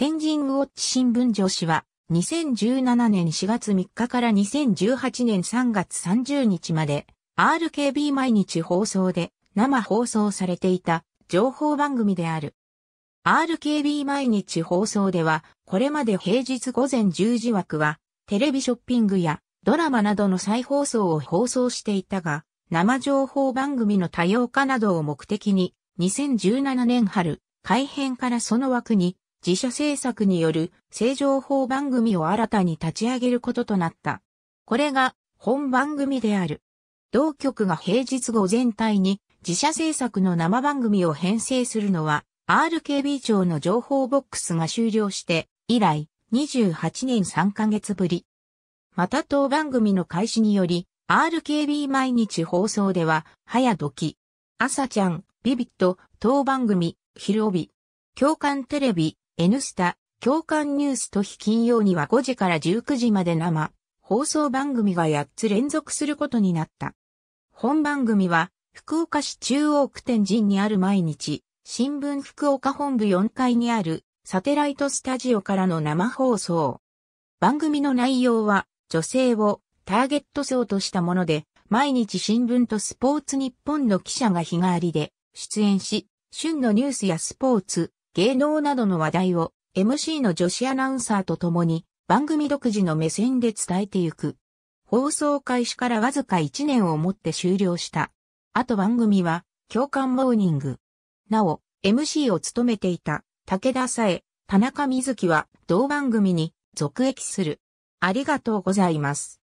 天神ウォッチ新聞女子は、2017年4月3日から2018年3月30日まで、RKB 毎日放送で生放送されていた情報番組である。RKB 毎日放送では、これまで平日午前10時枠は、テレビショッピングやドラマなどの再放送を放送していたが、生情報番組の多様化などを目的に、2017年春、改編からその枠に自社制作による正常報番組を新たに立ち上げることとなった。これが本番組である。同局が平日後全体に自社制作の生番組を編成するのは RKB 庁の情報ボックスが終了して以来28年3ヶ月ぶり。また当番組の開始により RKB 毎日放送では早時、朝ちゃん、ビビット、当番組、昼帯、共感テレビ、N スタ、共感ニュースと非金曜には5時から19時まで生、放送番組が8つ連続することになった。本番組は、福岡市中央区天神にある毎日、新聞福岡本部4階にある、サテライトスタジオからの生放送。番組の内容は、女性をターゲット層としたもので、毎日新聞とスポーツ日本の記者が日替わりで出演し、旬のニュースやスポーツ、芸能などの話題を MC の女子アナウンサーと共に番組独自の目線で伝えていく。放送開始からわずか1年をもって終了した。あと番組は共感モーニング。なお、MC を務めていた武田さえ、田中瑞希は同番組に続役する。ありがとうございます。